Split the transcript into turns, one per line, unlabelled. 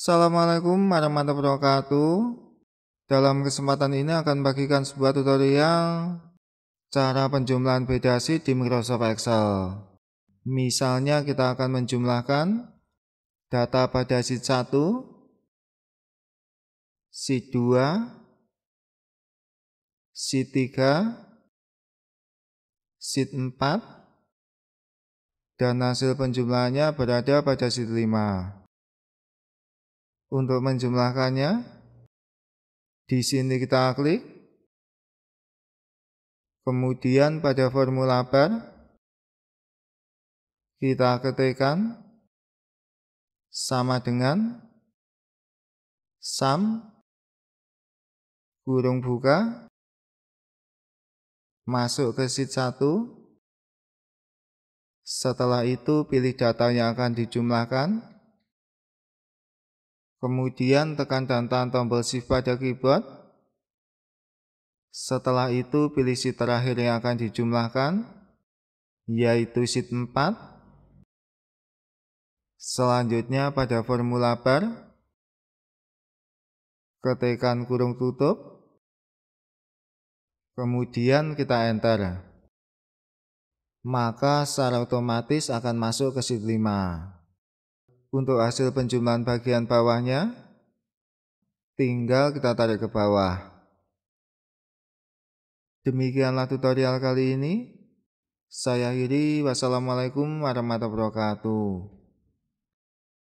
Assalamualaikum warahmatullahi wabarakatuh. Dalam kesempatan ini akan bagikan sebuah tutorial cara penjumlahan bedasi di Microsoft Excel. Misalnya kita akan menjumlahkan data pada sheet 1,
sheet 2, sheet 3, sheet 4,
dan hasil penjumlahannya berada pada sheet 5. Untuk menjumlahkannya, di sini kita klik. Kemudian pada formula bar,
kita ketikkan sama dengan sum kurung buka masuk ke sheet 1 setelah itu pilih data yang akan dijumlahkan
Kemudian tekan dan tahan tombol shift pada keyboard. Setelah itu pilih sheet terakhir yang akan dijumlahkan, yaitu sheet 4. Selanjutnya pada formula bar, ketikkan kurung tutup, kemudian kita enter. Maka secara otomatis akan masuk ke sheet 5 untuk hasil penjumlahan bagian bawahnya, tinggal kita tarik ke bawah. Demikianlah tutorial kali ini. Saya Hiri, wassalamualaikum warahmatullahi wabarakatuh.